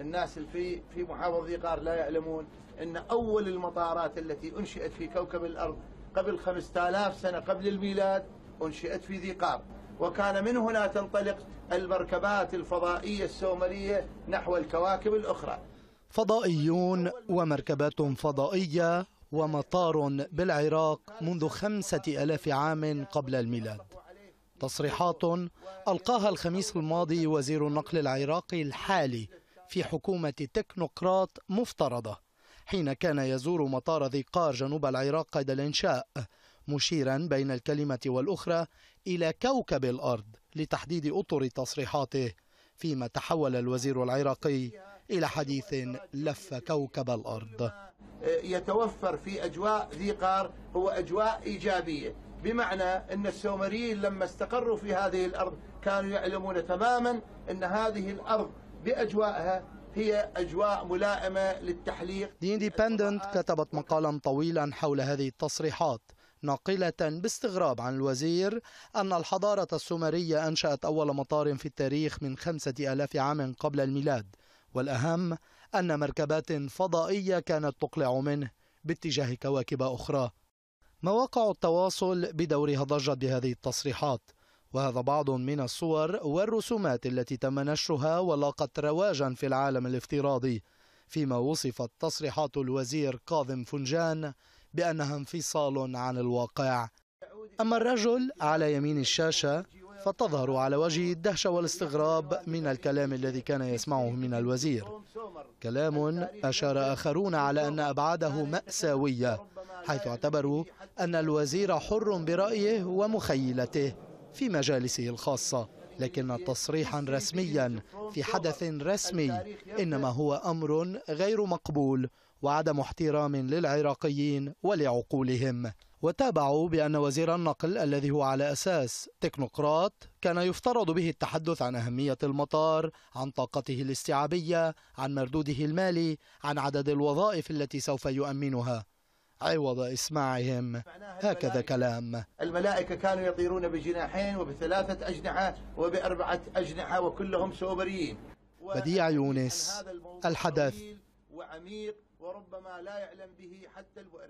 الناس في في محافظة ذي قار لا يعلمون أن أول المطارات التي أنشئت في كوكب الأرض قبل 5000 سنة قبل الميلاد أنشئت في ذي قار وكان من هنا تنطلق المركبات الفضائية السومرية نحو الكواكب الأخرى فضائيون ومركبات فضائية ومطار بالعراق منذ خمسة ألاف عام قبل الميلاد تصريحات ألقاها الخميس الماضي وزير النقل العراقي الحالي في حكومة تكنوقراط مفترضة حين كان يزور مطار ذي قار جنوب العراق قيد الإنشاء مشيرا بين الكلمة والأخرى إلى كوكب الأرض لتحديد أطر تصريحاته فيما تحول الوزير العراقي إلى حديث لف كوكب الأرض يتوفر في أجواء ذي قار هو أجواء إيجابية بمعنى أن السومريين لما استقروا في هذه الأرض كانوا يعلمون تماما أن هذه الأرض بأجوائها هي أجواء ملائمة للتحليق The Independent كتبت مقالا طويلا حول هذه التصريحات ناقلة باستغراب عن الوزير أن الحضارة السومرية أنشأت أول مطار في التاريخ من خمسة ألاف عام قبل الميلاد والأهم أن مركبات فضائية كانت تقلع منه باتجاه كواكب أخرى مواقع التواصل بدورها ضجت بهذه التصريحات وهذا بعض من الصور والرسومات التي تم نشرها ولاقت رواجا في العالم الافتراضي فيما وصفت تصريحات الوزير كاظم فنجان بأنها انفصال عن الواقع أما الرجل على يمين الشاشة فتظهر على وجهه الدهشة والاستغراب من الكلام الذي كان يسمعه من الوزير كلام أشار آخرون على أن أبعاده مأساوية حيث اعتبروا أن الوزير حر برأيه ومخيلته في مجالسه الخاصة لكن تصريحا رسميا في حدث رسمي إنما هو أمر غير مقبول وعدم احترام للعراقيين ولعقولهم وتابعوا بأن وزير النقل الذي هو على أساس تكنوقراط كان يفترض به التحدث عن أهمية المطار عن طاقته الاستيعابية عن مردوده المالي عن عدد الوظائف التي سوف يؤمنها عوض إسماعهم هكذا كلام الملائكة كانوا يطيرون بجناحين وبثلاثة أجنحة وبأربعة أجنحة وكلهم سوبريين بديع يونس الحدث وعميق وربما لا يعلم به حتى المؤرخون